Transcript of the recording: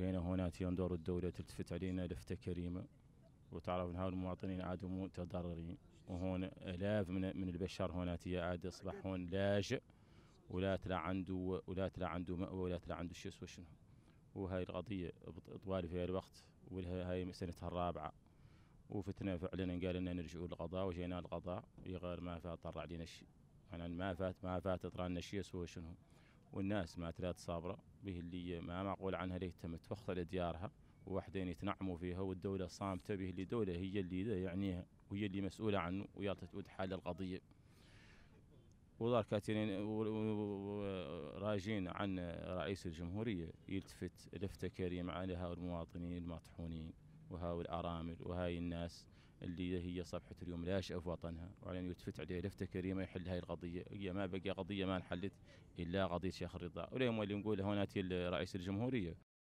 وجينا هنا في دور الدولة تلتفت علينا لفتة كريمة وتعرف أن هؤلاء المواطنين عادوا متضررين وهون آلاف من من البشر هنا عاد أصبح هون لاجئ ولا تلا عنده ولا تلا عنده مأوى ولا تلا عنده شيء اسمه شنو وهاي القضية طوال في الوقت وهاي سنتها الرابعة وفتنا فعلا قال لنا نرجعوا للقضاء وجينا القضاء غير ما فات طر علينا شيء يعني ما فات ما فات طلع لنا شيء سوى شنو والناس ما تلات صابرة به اللي ما معقول عنها ليه تم تفخر لديارها وواحدين يتنعموا فيها والدولة صامتة به اللي دولة هي اللي يعنيها وهي اللي مسؤولة عنه ويا تعود حال القضية وظهر كاترين راجين عن رئيس الجمهورية يلتفت لفتة كريمة على هؤلاء المواطنين المطحونين وهاو الأرامل وهاي الناس اللي هي صفحة اليوم لا يشأف وطنها وعلى أن يلتفت عليها لفتة كريمة يحل هاي القضية هي ما بقي قضية ما انحلت إلا قضية شيخ الرضا واليوم اللي نقول هنا رئيس الجمهورية